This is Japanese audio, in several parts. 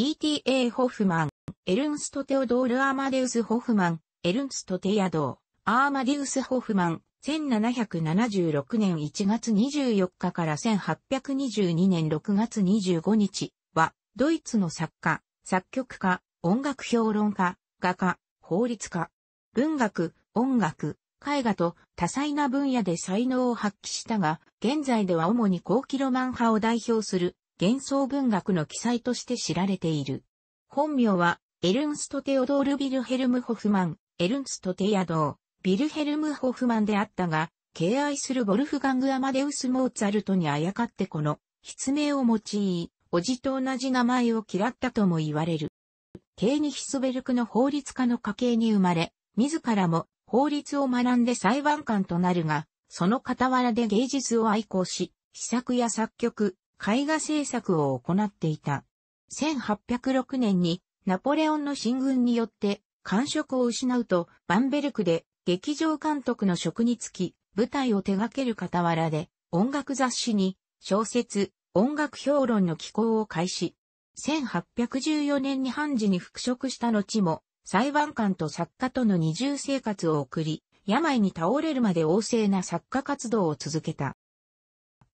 E.T.A. ホフマン、エルンスト・テオドール・アーマデウス・ホフマン、エルンスト・テヤドー、アーマデウス・ホフマン、1776年1月24日から1822年6月25日は、ドイツの作家、作曲家、音楽評論家、画家、法律家、文学、音楽、絵画と多彩な分野で才能を発揮したが、現在では主に高キロマン派を代表する幻想文学の記載として知られている。本名は、エルンスト・テオドール・ビルヘルム・ホフマン、エルンスト・テヤドー、ビルヘルム・ホフマンであったが、敬愛するボルフガング・アマデウス・モーツァルトにあやかってこの、筆名を用い、おじと同じ名前を嫌ったとも言われる。ケーニヒスベルクの法律家の家系に生まれ、自らも法律を学んで裁判官となるが、その傍らで芸術を愛好し、試作や作曲、絵画制作を行っていた。1806年にナポレオンの進軍によって感触を失うとバンベルクで劇場監督の職に就き舞台を手掛ける傍らで音楽雑誌に小説、音楽評論の寄稿を開始。1814年に判事に復職した後も裁判官と作家との二重生活を送り、病に倒れるまで旺盛な作家活動を続けた。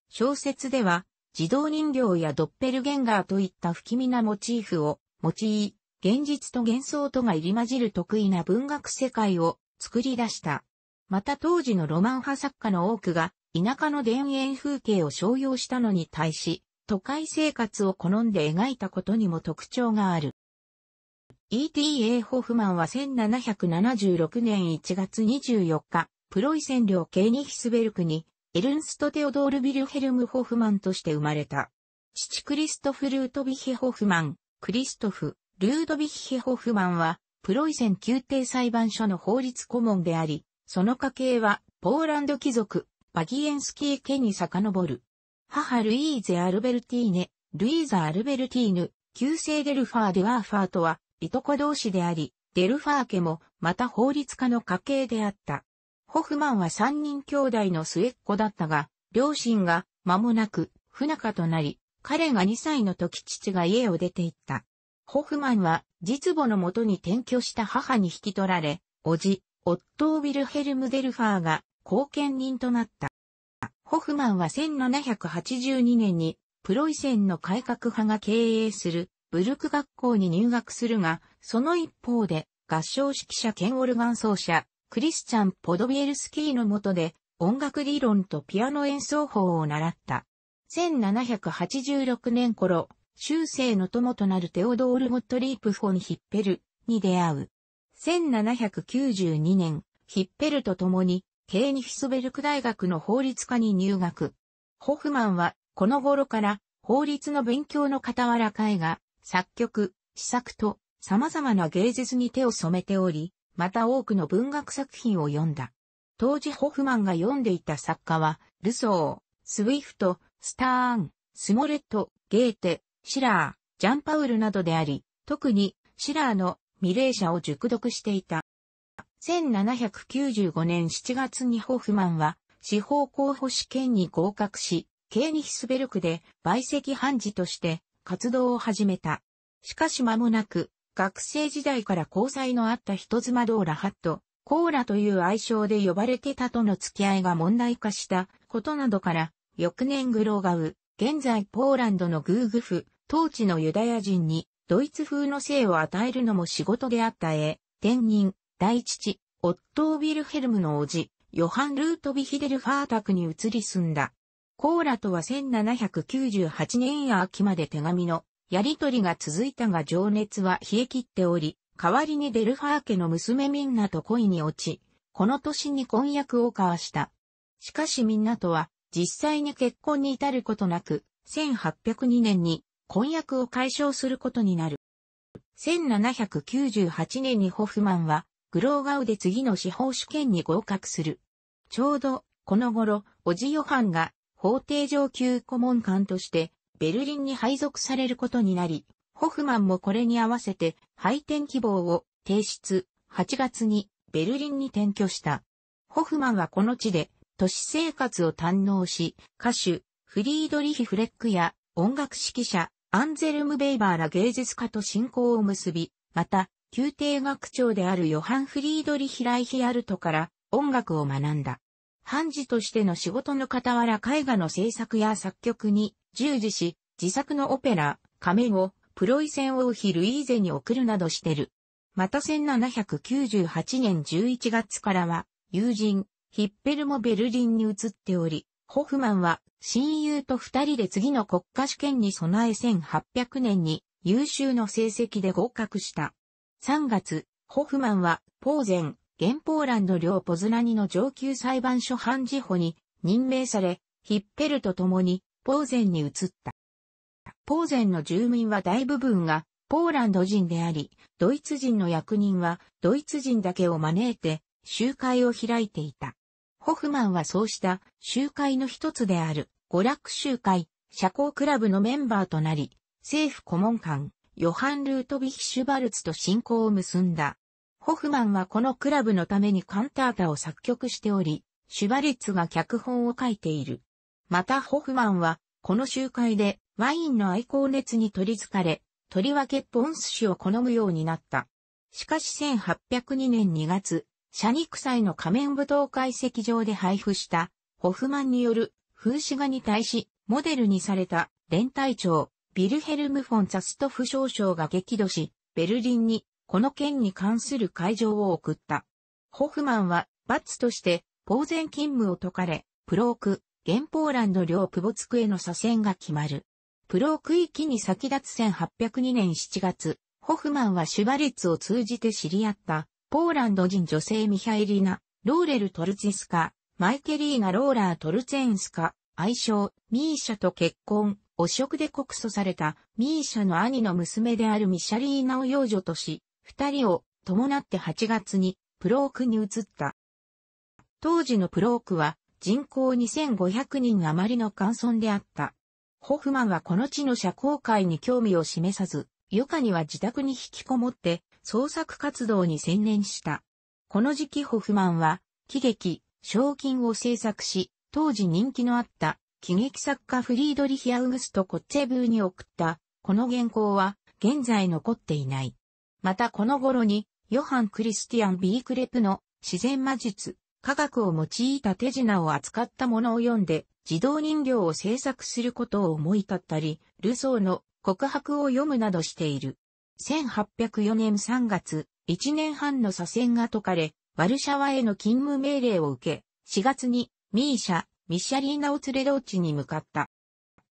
小説では自動人形やドッペルゲンガーといった不気味なモチーフを用い、現実と幻想とが入り混じる得意な文学世界を作り出した。また当時のロマン派作家の多くが田舎の田園風景を商用したのに対し、都会生活を好んで描いたことにも特徴がある。E.T.A. ホフマンは1776年1月24日、プロイセン領ケーニヒスベルクにエルンスト・テオドール・ビルヘルム・ホフマンとして生まれた。父クリストフ・ルートヴィヒ・ホフマン、クリストフ・ルードヴィヒ・ホフマンは、プロイセン宮廷裁判所の法律顧問であり、その家系は、ポーランド貴族、バギエンスキー家に遡る。母ルイーゼ・アルベルティーネ、ルイーザ・アルベルティーヌ、旧姓デルファー・デワーファーとは、いとこ同士であり、デルファー家も、また法律家の家系であった。ホフマンは三人兄弟の末っ子だったが、両親が間もなく不仲となり、彼が2歳の時父が家を出て行った。ホフマンは実母のもとに転居した母に引き取られ、叔父、オットー・ウィルヘルム・デルファーが後見人となった。ホフマンは1782年にプロイセンの改革派が経営するブルク学校に入学するが、その一方で合唱指揮者兼オルガン奏者クリスチャン・ポドビエルスキーの下で音楽理論とピアノ演奏法を習った。1786年頃、修正の友となるテオドール・ゴットリープ・フォン・ヒッペルに出会う。1792年、ヒッペルと共に、ケーニヒソベルク大学の法律科に入学。ホフマンは、この頃から、法律の勉強の傍ら絵画、作曲、試作と、様々な芸術に手を染めており、また多くの文学作品を読んだ。当時ホフマンが読んでいた作家は、ルソー、スウィフト、スターン、スモレット、ゲーテ、シラー、ジャンパウルなどであり、特にシラーのミレー社を熟読していた。1795年7月にホフマンは司法候補試験に合格し、ケーニヒスベルクで売席判事として活動を始めた。しかし間もなく学生時代から交際のあった人妻ドーラ・ハット、コーラという愛称で呼ばれてたとの付き合いが問題化したことなどから、翌年グローガウ、現在ポーランドのグーグフ、当地のユダヤ人にドイツ風の性を与えるのも仕事であった絵、天人、大父、オットー・ビルヘルムの叔父、ヨハン・ルートビヒデル・ファータクに移り住んだ。コーラとは1798年秋まで手紙のやりとりが続いたが情熱は冷え切っており、代わりにデルファー家の娘みんなと恋に落ち、この年に婚約を交わした。しかしみんなとは、実際に結婚に至ることなく、1802年に婚約を解消することになる。1798年にホフマンは、グローガウで次の司法試験に合格する。ちょうど、この頃、おじヨハンが法廷上級顧問官としてベルリンに配属されることになり、ホフマンもこれに合わせて配点希望を提出、8月にベルリンに転居した。ホフマンはこの地で都市生活を堪能し、歌手、フリードリヒ・フレックや音楽指揮者、アンゼルム・ベイバーら芸術家と親交を結び、また、宮廷学長であるヨハン・フリードリヒ・ライヒアルトから音楽を学んだ。判事としての仕事の傍ら絵画の制作や作曲に従事し、自作のオペラ、面を、プロイセン王妃ルイーゼに送るなどしてる。また1798年11月からは、友人、ヒッペルもベルリンに移っており、ホフマンは親友と二人で次の国家試験に備え1800年に優秀の成績で合格した。3月、ホフマンはポーゼン、現ポーランド領ポズナニの上級裁判所判事補に任命され、ヒッペルと共にポーゼンに移った。ポーゼンの住民は大部分がポーランド人であり、ドイツ人の役人はドイツ人だけを招いて集会を開いていた。ホフマンはそうした集会の一つである娯楽集会、社交クラブのメンバーとなり、政府顧問官、ヨハン・ルートヴィヒ・シュバルツと親交を結んだ。ホフマンはこのクラブのためにカンタータを作曲しており、シュバリッツが脚本を書いている。またホフマンは、この集会でワインの愛好熱に取り憑かれ、とりわけポンス司を好むようになった。しかし1802年2月、シャニクサイの仮面舞踏会席上で配布した、ホフマンによる風刺画に対し、モデルにされた連隊長、ビルヘルム・フォン・ザストフ少将が激怒し、ベルリンにこの件に関する会場を送った。ホフマンは、罰として、当然勤務を解かれ、プローク、原ポーランド領プボツクへの左遷が決まる。プローク域に先立つ1802年7月、ホフマンはシュバリッツを通じて知り合った、ポーランド人女性ミハイリナ、ローレル・トルチスカ、マイケリーナ・ローラー・トルチェンスカ、愛称、ミーシャと結婚、汚職で告訴されたミーシャの兄の娘であるミシャリーナを養女とし、二人を伴って8月にプロークに移った。当時のプロークは人口2500人余りの乾村であった。ホフマンはこの地の社交界に興味を示さず、余暇には自宅に引きこもって創作活動に専念した。この時期ホフマンは、喜劇、賞金を制作し、当時人気のあった喜劇作家フリードリヒ・アウグスト・コッツェブーに送った、この原稿は現在残っていない。またこの頃に、ヨハン・クリスティアン・ビークレプの自然魔術、科学を用いた手品を扱ったものを読んで、自動人形を制作することを思い立ったり、ルソーの告白を読むなどしている。1804年3月、1年半の左遷が解かれ、ワルシャワへの勤務命令を受け、4月にミーシャ、ミシャリーナを連れ同地に向かった。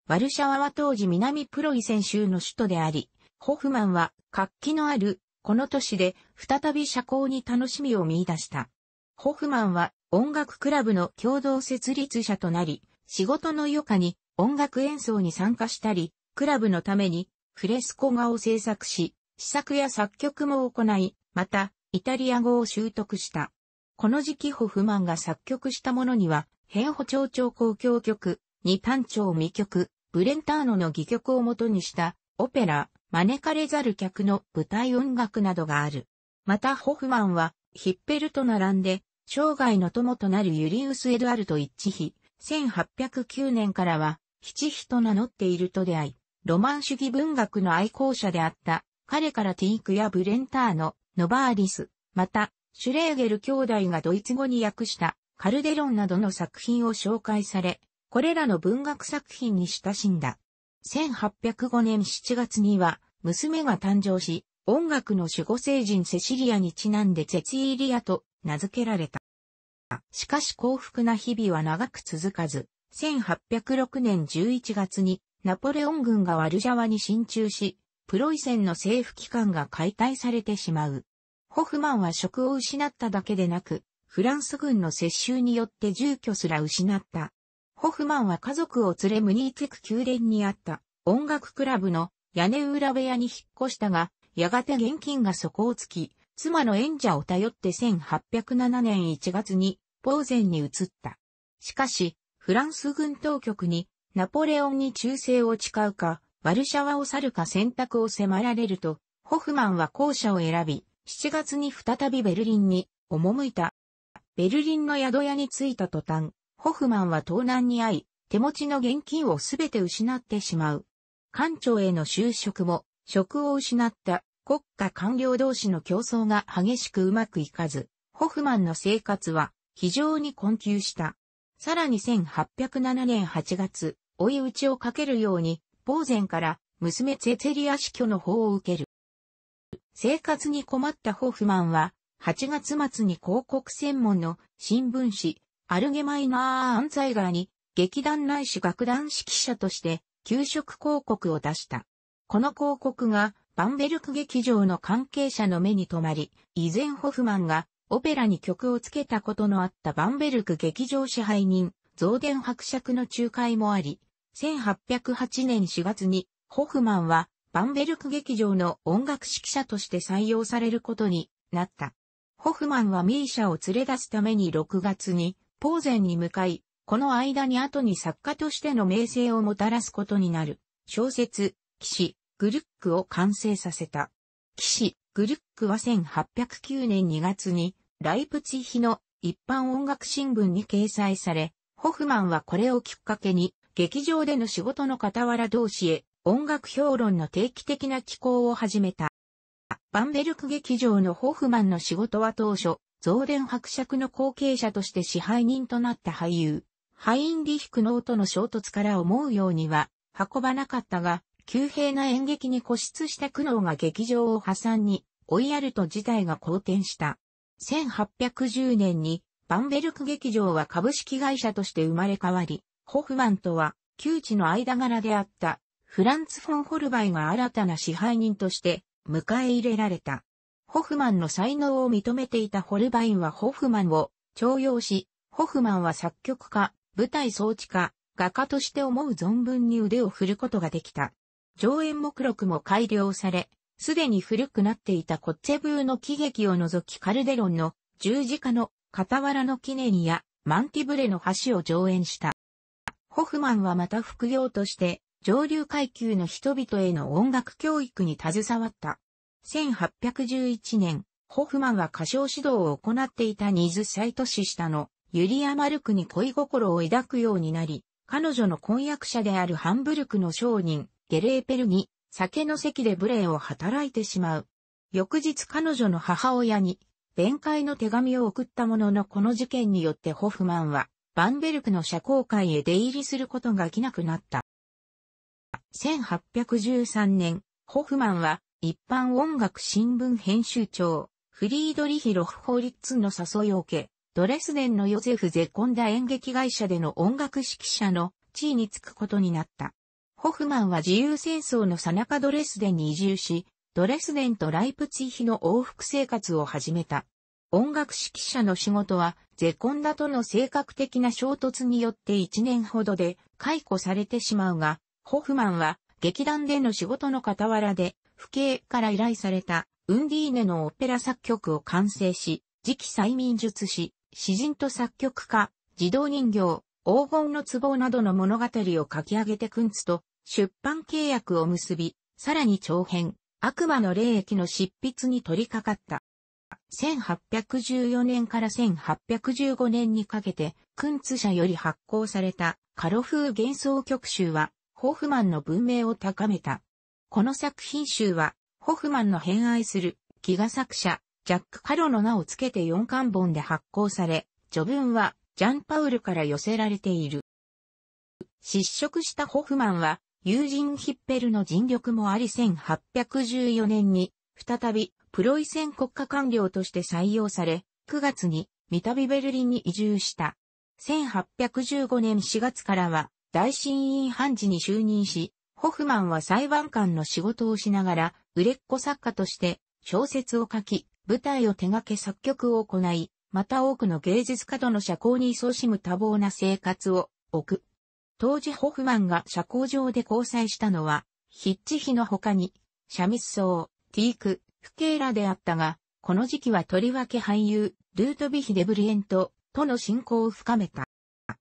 ワルシャワは当時南プロイセン州の首都であり、ホフマンは活気のあるこの年で再び社交に楽しみを見出した。ホフマンは音楽クラブの共同設立者となり、仕事の余暇に音楽演奏に参加したり、クラブのためにフレスコ画を制作し、試作や作曲も行い、また、イタリア語を習得した。この時期ホフマンが作曲したものには、変歩長調共響曲、二単調未曲、ブレンターノの戯曲をもとにしたオペラ、招かれざる客の舞台音楽などがある。またホフマンは、ヒッペルと並んで、生涯の友となるユリウス・エドアルト一比、1809年からは、七比と名乗っていると出会い、ロマン主義文学の愛好者であった、彼からティークやブレンターノ、ノバーリス、また、シュレーゲル兄弟がドイツ語に訳した、カルデロンなどの作品を紹介され、これらの文学作品に親しんだ。1805年7月には、娘が誕生し、音楽の守護聖人セシリアにちなんでセツイリアと名付けられた。しかし幸福な日々は長く続かず、1806年11月にナポレオン軍がワルジャワに進駐し、プロイセンの政府機関が解体されてしまう。ホフマンは職を失っただけでなく、フランス軍の接収によって住居すら失った。ホフマンは家族を連れムニーツク宮殿にあった音楽クラブの屋根裏部屋に引っ越したが、やがて現金が底をつき、妻の演者を頼って1807年1月に、ポーゼンに移った。しかし、フランス軍当局に、ナポレオンに忠誠を誓うか、ワルシャワを去るか選択を迫られると、ホフマンは後者を選び、7月に再びベルリンに赴いた。ベルリンの宿屋に着いた途端、ホフマンは盗難に遭い、手持ちの現金をすべて失ってしまう。官庁への就職も、職を失った国家官僚同士の競争が激しくうまくいかず、ホフマンの生活は非常に困窮した。さらに1807年8月、追い打ちをかけるように、ポーゼンから娘ツェツェリア死去の法を受ける。生活に困ったホフマンは、8月末に広告専門の新聞紙アルゲマイナー・アンザイガーに、劇団内し楽団指揮者として、給食広告を出した。この広告が、バンベルク劇場の関係者の目に留まり、以前ホフマンがオペラに曲をつけたことのあったバンベルク劇場支配人、増電伯爵の仲介もあり、1808年4月にホフマンはバンベルク劇場の音楽指揮者として採用されることになった。ホフマンはミーシャを連れ出すために6月にポーゼンに向かい、この間に後に作家としての名声をもたらすことになる、小説、騎士、グルックを完成させた。騎士、グルックは1809年2月に、ライプツィヒの一般音楽新聞に掲載され、ホフマンはこれをきっかけに、劇場での仕事の傍ら同士へ、音楽評論の定期的な寄稿を始めた。バンベルク劇場のホフマンの仕事は当初、増田伯爵の後継者として支配人となった俳優、ハインリヒクノーとの衝突から思うようには運ばなかったが、急平な演劇に固執した苦悩が劇場を破産に追いやると事態が好転した。1810年にバンベルク劇場は株式会社として生まれ変わり、ホフマンとは旧知の間柄であったフランツ・フォン・ホルバイが新たな支配人として迎え入れられた。ホフマンの才能を認めていたホルバインはホフマンを徴用し、ホフマンは作曲家、舞台装置家、画家として思う存分に腕を振ることができた。上演目録も改良され、すでに古くなっていたコッツェブーの喜劇を除きカルデロンの十字架の傍らの記念やマンティブレの橋を上演した。ホフマンはまた副業として上流階級の人々への音楽教育に携わった。1811年、ホフマンは歌唱指導を行っていたニズ・サイト氏下のユリア・マルクに恋心を抱くようになり、彼女の婚約者であるハンブルクの商人、ゲレーペルに酒の席で無礼を働いてしまう。翌日彼女の母親に弁解の手紙を送ったもののこの事件によってホフマンはバンベルクの社交会へ出入りすることができなくなった。1813年、ホフマンは一般音楽新聞編集長、フリードリヒ・ロフホリッツの誘いを受け、ドレスデンのヨゼフ・ゼコンダ演劇会社での音楽指揮者の地位につくことになった。ホフマンは自由戦争の最中ドレスデンに移住し、ドレスデンとライプツィヒの往復生活を始めた。音楽指揮者の仕事は、ゼコンダとの性格的な衝突によって1年ほどで解雇されてしまうが、ホフマンは劇団での仕事の傍らで父兄から依頼された、ウンディーネのオペラ作曲を完成し、次期催眠術師、詩人と作曲家、児童人形、黄金の壺などの物語を書き上げてクンツと出版契約を結び、さらに長編、悪魔の霊液の執筆に取り掛かった。1814年から1815年にかけて、クンツ社より発行されたカロフー幻想曲集は、ホーフマンの文明を高めた。この作品集は、ホフマンの偏愛する、ギガ作者、ジャック・カロの名をつけて4巻本で発行され、序文は、ジャン・パウルから寄せられている。失職したホフマンは、友人ヒッペルの尽力もあり1814年に、再び、プロイセン国家官僚として採用され、9月に、三度ベルリンに移住した。1815年4月からは、大審院判事に就任し、ホフマンは裁判官の仕事をしながら、売れっ子作家として小説を書き、舞台を手掛け作曲を行い、また多くの芸術家との社交に勤しむ多忙な生活を送。当時ホフマンが社交上で交際したのは、ヒッチヒの他に、シャミスソー、ティーク、フケーラであったが、この時期はとりわけ俳優、ルートビヒ・デブリエントとの親交を深めた。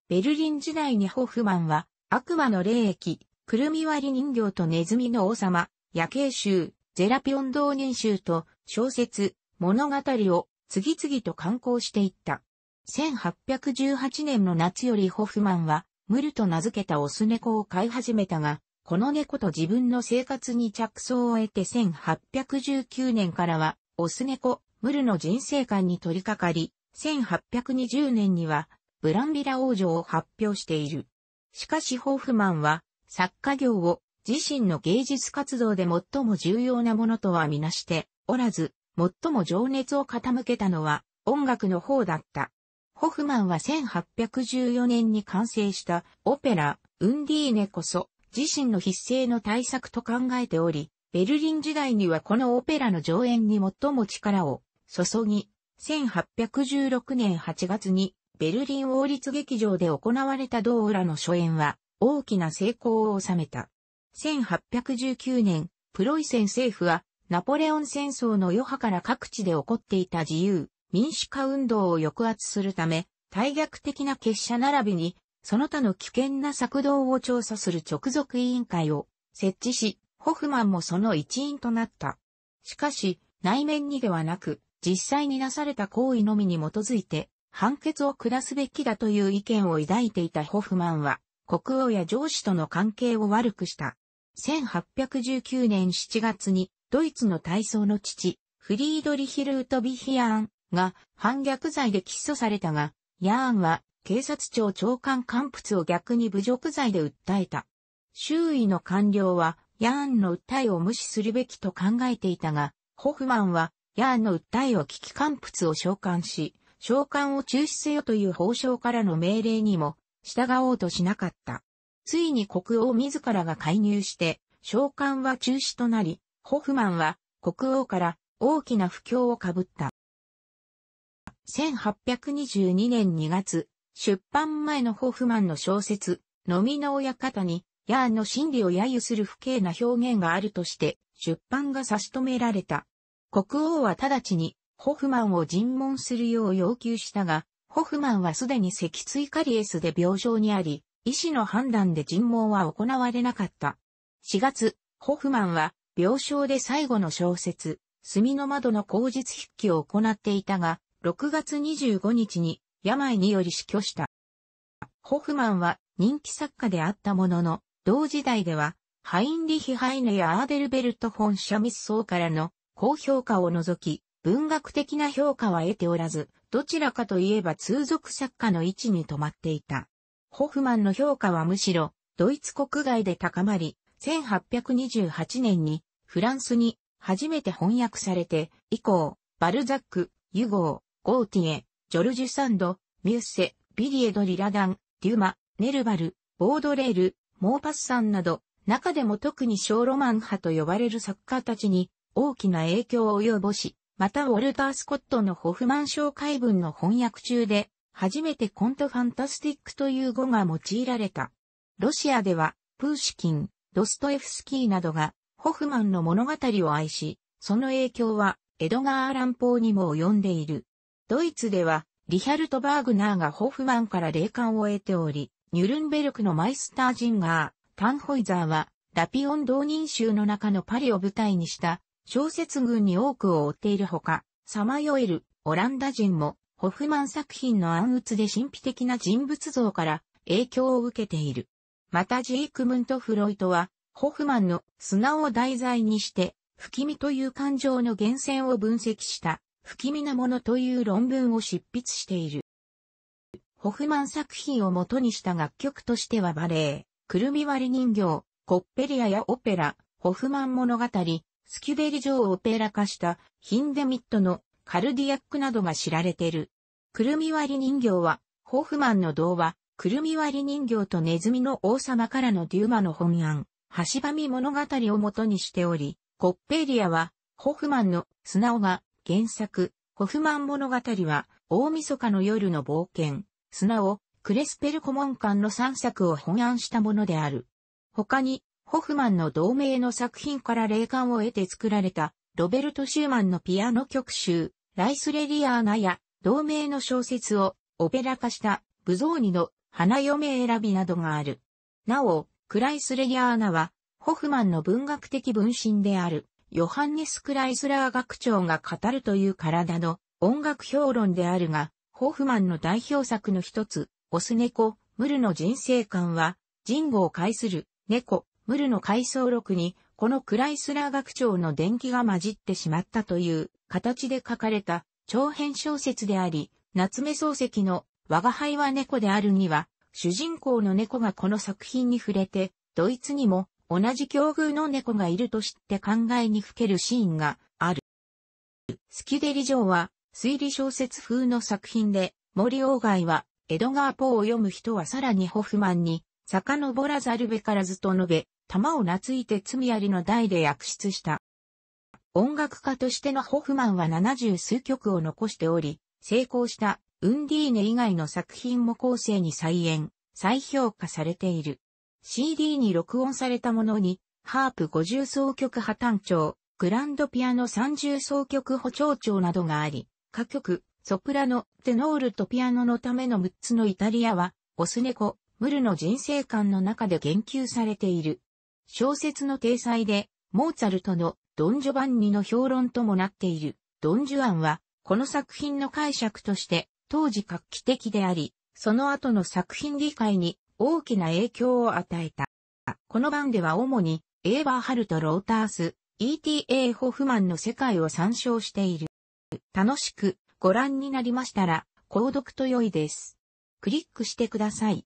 ベルリン時代にホフマンは、悪魔の霊液、くるみ割り人形とネズミの王様、夜景集、ゼラピョン同人集と小説、物語を次々と刊行していった。1818年の夏よりホフマンは、ムルと名付けたオス猫を飼い始めたが、この猫と自分の生活に着想を得て1819年からは、オス猫、ムルの人生観に取り掛かり、1820年には、ブランビラ王女を発表している。しかしホフマンは、作家業を自身の芸術活動で最も重要なものとはみなしておらず、最も情熱を傾けたのは音楽の方だった。ホフマンは1814年に完成したオペラ、ウンディーネこそ自身の必生の対策と考えており、ベルリン時代にはこのオペラの上演に最も力を注ぎ、1816年8月にベルリン王立劇場で行われた道裏の初演は、大きな成功を収めた。1819年、プロイセン政府はナポレオン戦争の余波から各地で起こっていた自由、民主化運動を抑圧するため、大逆的な結社並びに、その他の危険な策動を調査する直属委員会を設置し、ホフマンもその一員となった。しかし、内面にではなく、実際になされた行為のみに基づいて、判決を下すべきだという意見を抱いていたホフマンは、国王や上司との関係を悪くした。1819年7月に、ドイツの体操の父、フリードリヒ・ルート・ビヒアーンが反逆罪で起訴されたが、ヤーンは警察庁長官官仏を逆に侮辱罪で訴えた。周囲の官僚は、ヤーンの訴えを無視するべきと考えていたが、ホフマンは、ヤーンの訴えを危機官仏を召喚し、召喚を中止せよという法相からの命令にも従おうとしなかった。ついに国王自らが介入して、召喚は中止となり、ホフマンは国王から大きな不況をかぶった。1822年2月、出版前のホフマンの小説、のみの親方に、ヤーンの心理を揶揄する不敬な表現があるとして、出版が差し止められた。国王は直ちに、ホフマンを尋問するよう要求したが、ホフマンはすでに脊椎カリエスで病床にあり、医師の判断で尋問は行われなかった。4月、ホフマンは病床で最後の小説、墨の窓の口実筆記を行っていたが、6月25日に病により死去した。ホフマンは人気作家であったものの、同時代では、ハインリヒ・ハイネやアーベルベルト・フォン・シャミス層からの高評価を除き、文学的な評価は得ておらず、どちらかといえば通俗作家の位置に止まっていた。ホフマンの評価はむしろ、ドイツ国外で高まり、1828年にフランスに初めて翻訳されて、以降、バルザック、ユゴー、ゴーティエ、ジョルジュサンド、ミュッセ、ビリエド・リラダン、デュマ、ネルバル、ボードレール、モーパスサンなど、中でも特に小ロマン派と呼ばれる作家たちに大きな影響を及ぼし、またウォルター・スコットのホフマン紹介文の翻訳中で、初めてコントファンタスティックという語が用いられた。ロシアでは、プーシキン、ドストエフスキーなどが、ホフマンの物語を愛し、その影響は、エドガー・アラン・ポーにも及んでいる。ドイツでは、リヒャルト・バーグナーがホフマンから霊感を得ており、ニュルンベルクのマイスター・ジンガー、タンホイザーは、ラピオン同人集の中のパリを舞台にした小説群に多くを追っているほか、さまよえるオランダ人も、ホフマン作品の暗鬱で神秘的な人物像から影響を受けている。またジークムント・フロイトは、ホフマンの砂を題材にして、不気味という感情の源泉を分析した、不気味なものという論文を執筆している。ホフマン作品を元にした楽曲としてはバレエ、くるみ割り人形、コッペリアやオペラ、ホフマン物語、スキュベリ城をオペラ化したヒンデミットのカルディアックなどが知られてる。クルミ割り人形は、ホーフマンの童話、クルミ割り人形とネズミの王様からのデューマの本案、橋ばみ物語をもとにしており、コッペリアは、ホフマンの素直が原作、ホフマン物語は、大晦日の夜の冒険、素直、クレスペルコモン館の3作を本案したものである。他に、ホフマンの同名の作品から霊感を得て作られた、ロベルト・シューマンのピアノ曲集、ライスレリアーナや、同名の小説をオペラ化したブゾーニの花嫁選びなどがある。なお、クライスレリアーナは、ホフマンの文学的分身である、ヨハンネス・クライスラー学長が語るという体の音楽評論であるが、ホフマンの代表作の一つ、オス猫、ムルの人生観は、人語を介する、猫、ムルの回想録に、このクライスラー学長の伝記が混じってしまったという形で書かれた長編小説であり、夏目漱石の我が輩は猫であるには、主人公の猫がこの作品に触れて、ドイツにも同じ境遇の猫がいると知って考えにふけるシーンがある。スキデリ城は推理小説風の作品で、森鴎外はエドガー・ポーを読む人はさらにホフマンに遡らざるべからずと述べ、弾を懐いて罪ありの代で訳出した。音楽家としてのホフマンは70数曲を残しており、成功したウンディーネ以外の作品も後世に再演、再評価されている。CD に録音されたものに、ハープ50奏曲破綻調、グランドピアノ30奏曲補聴調などがあり、歌曲、ソプラノ、テノールとピアノのための6つのイタリアは、オスネコ、ムルの人生観の中で言及されている。小説の体裁で、モーツァルトのドン・ジョバンニの評論ともなっている、ドン・ジュアンは、この作品の解釈として、当時画期的であり、その後の作品理解に大きな影響を与えた。この版では主に、エーバーハルト・ロータース、E.T.A. ホフマンの世界を参照している。楽しくご覧になりましたら、購読と良いです。クリックしてください。